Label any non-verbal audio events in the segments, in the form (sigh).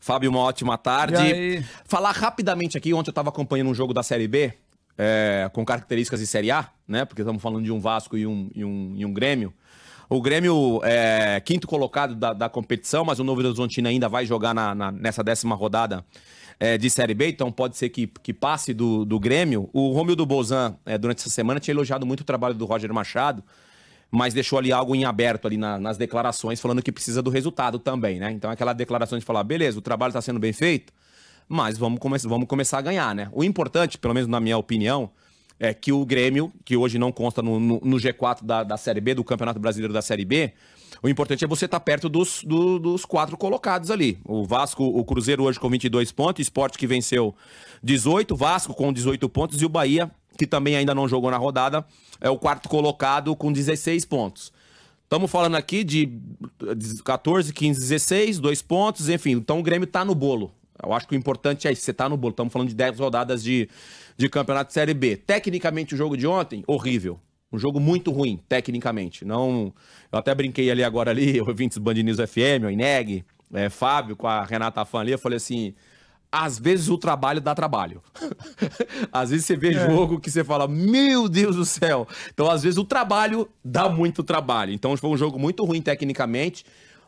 Fábio, uma ótima tarde. Falar rapidamente aqui, ontem eu estava acompanhando um jogo da Série B, é, com características de Série A, né? Porque estamos falando de um Vasco e um, e um, e um Grêmio. O Grêmio é quinto colocado da, da competição, mas o Novo Horizontino ainda vai jogar na, na nessa décima rodada é, de Série B, então pode ser que, que passe do, do Grêmio. O Romildo Bozan, é, durante essa semana, tinha elogiado muito o trabalho do Roger Machado mas deixou ali algo em aberto ali na, nas declarações, falando que precisa do resultado também, né? Então aquela declaração de falar, beleza, o trabalho está sendo bem feito, mas vamos, come vamos começar a ganhar, né? O importante, pelo menos na minha opinião, é que o Grêmio, que hoje não consta no, no, no G4 da, da Série B, do Campeonato Brasileiro da Série B, o importante é você estar tá perto dos, do, dos quatro colocados ali. O Vasco, o Cruzeiro hoje com 22 pontos, o Sport que venceu 18, Vasco com 18 pontos e o Bahia que também ainda não jogou na rodada, é o quarto colocado com 16 pontos. Estamos falando aqui de 14, 15, 16, dois pontos, enfim. Então o Grêmio está no bolo. Eu acho que o importante é isso, você está no bolo. Estamos falando de 10 rodadas de, de campeonato de Série B. Tecnicamente, o jogo de ontem, horrível. Um jogo muito ruim, tecnicamente. Não, eu até brinquei ali agora ali, (laughs) ouvintes Band News FM, o Ineg, é, Fábio, com a Renata Fan ali, eu falei assim, às vezes o trabalho dá trabalho. (laughs) às vezes você vê é. jogo que você fala, meu Deus do céu. Então, às vezes o trabalho dá muito trabalho. Então, foi um jogo muito ruim tecnicamente.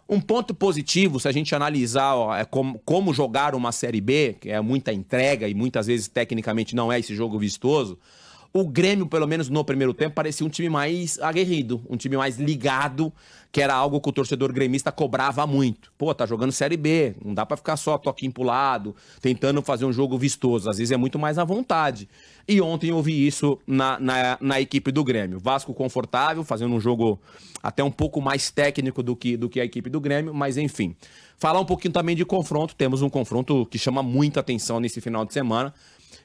Um ponto positivo, se a gente analisar ó, é como, como jogar uma Série B, que é muita entrega e muitas vezes tecnicamente não é esse jogo vistoso, o Grêmio, pelo menos no primeiro tempo, parecia um time mais aguerrido, um time mais ligado, que era algo que o torcedor gremista cobrava muito. Pô, tá jogando Série B, não dá para ficar só toquinho pro lado, tentando fazer um jogo vistoso. Às vezes é muito mais à vontade. E ontem eu vi isso na, na, na equipe do Grêmio. Vasco confortável, fazendo um jogo até um pouco mais técnico do que, do que a equipe do Grêmio, mas enfim. Falar um pouquinho também de confronto. Temos um confronto que chama muita atenção nesse final de semana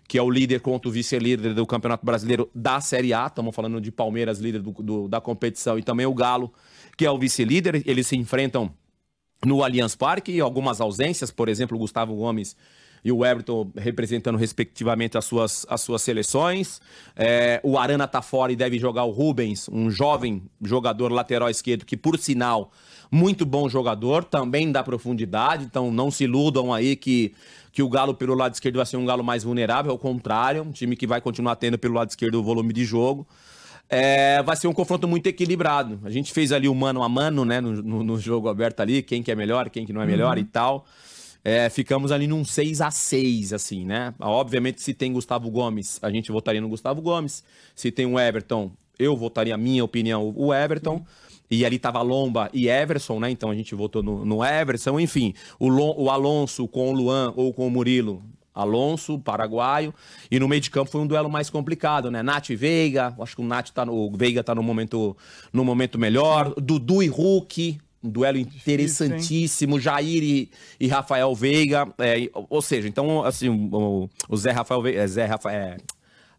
que é o líder contra o vice-líder do Campeonato Brasileiro da Série A. Estamos falando de Palmeiras, líder do, do, da competição, e também o Galo, que é o vice-líder. Eles se enfrentam no Allianz Parque, E algumas ausências, por exemplo, o Gustavo Gomes e o Everton representando respectivamente as suas, as suas seleções. É, o Arana tá fora e deve jogar o Rubens, um jovem jogador lateral esquerdo que, por sinal, muito bom jogador, também dá profundidade, então não se iludam aí que, que o Galo pelo lado esquerdo vai ser um Galo mais vulnerável, ao contrário, um time que vai continuar tendo pelo lado esquerdo o volume de jogo. É, vai ser um confronto muito equilibrado. A gente fez ali o mano a mano, né, no, no, no jogo aberto ali, quem que é melhor, quem que não é melhor uhum. e tal é, ficamos ali num 6 a 6 assim, né? Obviamente, se tem Gustavo Gomes, a gente votaria no Gustavo Gomes. Se tem o Everton, eu votaria, minha opinião, o Everton. E ali tava Lomba e Everson, né? Então a gente votou no, no Everson. Enfim, o, o Alonso com o Luan ou com o Murilo, Alonso, paraguaio. E no meio de campo foi um duelo mais complicado, né? Nath e Veiga. Acho que o Nath tá no, o Veiga tá no momento, no momento melhor. Dudu e Hulk um duelo interessantíssimo, Difícil, Jair e, e, Rafael Veiga, é, ou seja, então, assim, o, o Zé Rafael Veiga, é, Zé, Rafa, é,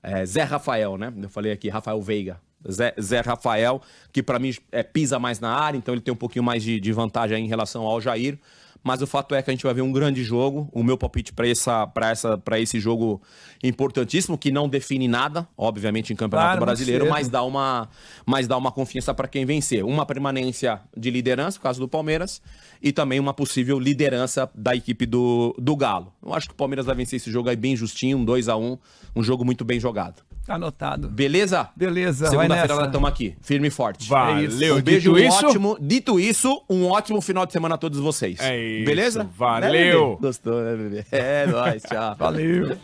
é, Zé Rafael, né, eu falei aqui, Rafael Veiga, Zé, Zé Rafael, que para mim é, pisa mais na área, então ele tem um pouquinho mais de, de vantagem em relação ao Jair, mas o fato é que a gente vai ver um grande jogo. O meu palpite para essa, essa, esse jogo importantíssimo, que não define nada, obviamente, em Campeonato claro, Brasileiro, mas dá, uma, mas dá uma confiança para quem vencer. Uma permanência de liderança, no caso do Palmeiras, e também uma possível liderança da equipe do, do Galo. Eu acho que o Palmeiras vai vencer esse jogo aí bem justinho, um 2 a 1 um jogo muito bem jogado. Anotado. Beleza? Beleza. Segunda-feira nós estamos aqui, firme e forte. Valeu. É um beijo dito isso, ótimo. Dito isso, um ótimo final de semana a todos vocês. É isso. Beleza? Valeu. Né, Gostou, né, bebê? É (laughs) nóis, tchau. Valeu.